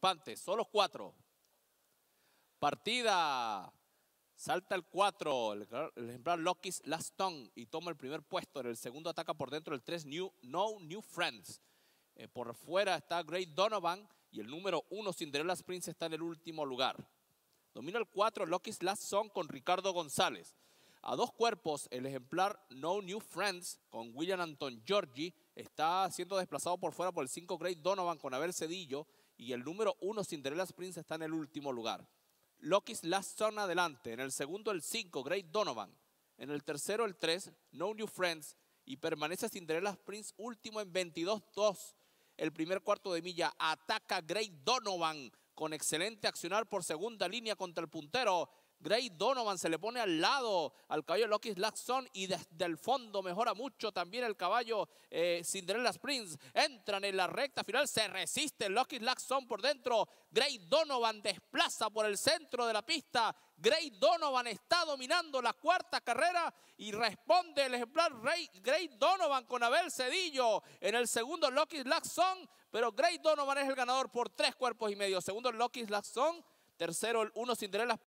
Son solo cuatro. Partida. Salta el cuatro, el, ejemplar Last Laston y toma el primer puesto. En el segundo ataca por dentro el 3 new, No New Friends. Eh, por fuera está Great Donovan y el número uno, Cinderella's Prince está en el último lugar. Domina el 4 Last Song, con Ricardo González. A dos cuerpos, el ejemplar No New Friends con William Anton Giorgi está siendo desplazado por fuera por el 5 Great Donovan con Abel Cedillo y el número uno Cinderella Prince está en el último lugar. Loki's Last zona adelante, en el segundo el 5, Great Donovan, en el tercero el 3, No New Friends, y permanece Cinderella Prince último en 22-2. El primer cuarto de milla ataca Great Donovan con excelente accionar por segunda línea contra el puntero. Gray Donovan se le pone al lado al caballo Lokis Laxon y desde el fondo mejora mucho también el caballo eh, Cinderella Springs. Entran en la recta final, se resiste Loki Laxon por dentro. Gray Donovan desplaza por el centro de la pista. Gray Donovan está dominando la cuarta carrera y responde el ejemplar Grey Gray Donovan con Abel Cedillo en el segundo Lokis Laxon. Pero Gray Donovan es el ganador por tres cuerpos y medio. Segundo Lokis Laxon. Tercero, el uno Cinderella